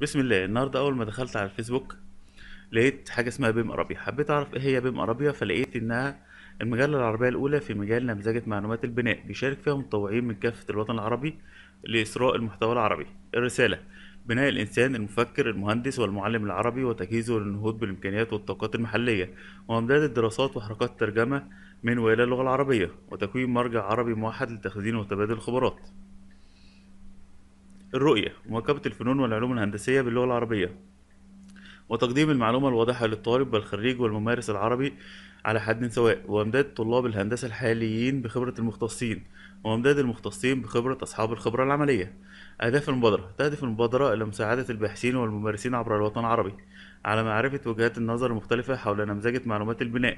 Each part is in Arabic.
بسم الله النهارده اول ما دخلت على الفيسبوك لقيت حاجه اسمها بيم ارابيا حبيت اعرف ايه هي بيم ارابيا فلقيت انها المجله العربيه الاولى في مجال نمذجه معلومات البناء بيشارك فيها متطوعين من كافه الوطن العربي لاثراء المحتوى العربي الرساله بناء الإنسان المفكر المهندس والمعلم العربي وتجهيزه للنهوض بالإمكانيات والطاقات المحلية وإمداد الدراسات وحركات الترجمة من وإلى اللغة العربية وتكوين مرجع عربي موحد لتخزين وتبادل الخبرات الرؤية مواكبة الفنون والعلوم الهندسية باللغة العربية وتقديم المعلومة الواضحة للطالب والخريج والممارس العربي على حد سواء وإمداد طلاب الهندسة الحاليين بخبرة المختصين وإمداد المختصين بخبرة أصحاب الخبرة العملية أهداف المبادرة تهدف المبادرة إلى مساعدة الباحثين والممارسين عبر الوطن العربي على معرفة وجهات النظر المختلفة حول نمذجة معلومات البناء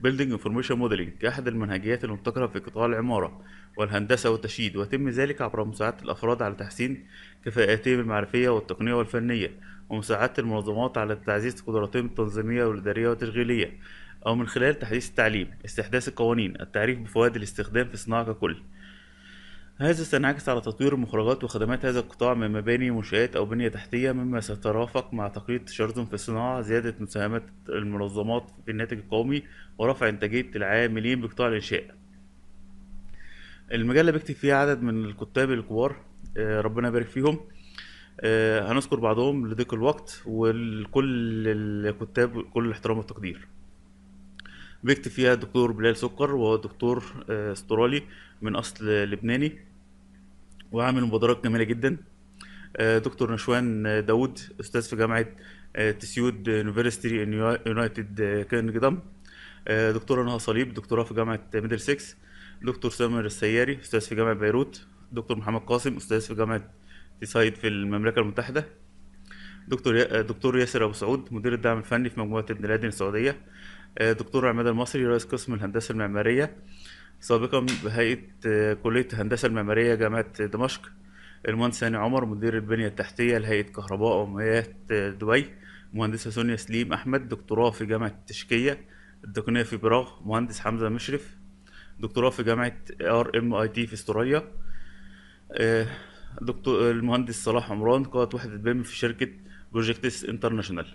بيلدينج انفورميشن موديلنج كأحد المنهجيات المبتكره في قطاع العماره والهندسه والتشييد ويتم ذلك عبر مساعده الافراد على تحسين كفاءاتهم المعرفيه والتقنيه والفنيه ومساعده المنظمات على تعزيز قدراتهم التنظيميه والاداريه والتشغيليه او من خلال تحديث التعليم استحداث القوانين التعريف بفوائد الاستخدام في الصناعه ككل هذا سينعكس على تطوير المخرجات وخدمات هذا القطاع من مباني منشآت أو بنية تحتية مما سيترافق مع تقليد شرذم في الصناعة زيادة مساهمة المنظمات في الناتج القومي ورفع إنتاجية العاملين بقطاع الإنشاء المجلة بيكتب فيها عدد من الكتاب الكبار آه، ربنا يبارك فيهم آه، هنذكر بعضهم لضيق الوقت ولكل الكتاب كل الاحترام والتقدير بيكتب فيها الدكتور بلال سكر وهو دكتور آه، استرالي من اصل لبناني وعامل مبادرات جميله جدا آه، دكتور نشوان آه، داوود استاذ في جامعه آه، تسيود يونيفرستي ان يونايتد كينجدم دكتوره نهى صليب دكتوراه في جامعه ميدل سكس دكتور سامر السياري استاذ في جامعه بيروت دكتور محمد قاسم استاذ في جامعه تيسايد في المملكه المتحده دكتور دكتور ياسر ابو سعود مدير الدعم الفني في مجموعه ابن لادن السعوديه دكتور عماد المصري رئيس قسم الهندسه المعماريه سابقا بهيئة آه، كلية الهندسة المعمارية جامعة دمشق المهندس هاني عمر مدير البنية التحتية لهيئة كهرباء ومياه آه، دبي مهندسة سونيا سليم أحمد دكتوراه في جامعة التشكيه التقنية في براغ مهندس حمزة مشرف دكتوراه في جامعة ار ام اي تي في استراليا آه، دكتور المهندس صلاح عمران قائد وحدة بيم في شركة بروجكتس انترناشونال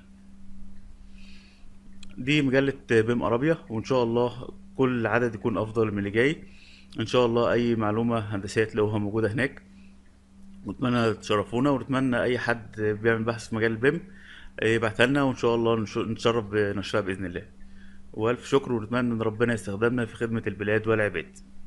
دي مجلة بيم عربية وإن شاء الله كل عدد يكون افضل من اللي جاي ان شاء الله اي معلومه هندسيه تلاقوها موجوده هناك نتمنى تشرفونا ونتمنى اي حد بيعمل بحث في مجال البيم يبعتها لنا وان شاء الله نتشرف بنشرها باذن الله والف شكر ونتمنى ان ربنا يستخدمنا في خدمه البلاد والعباد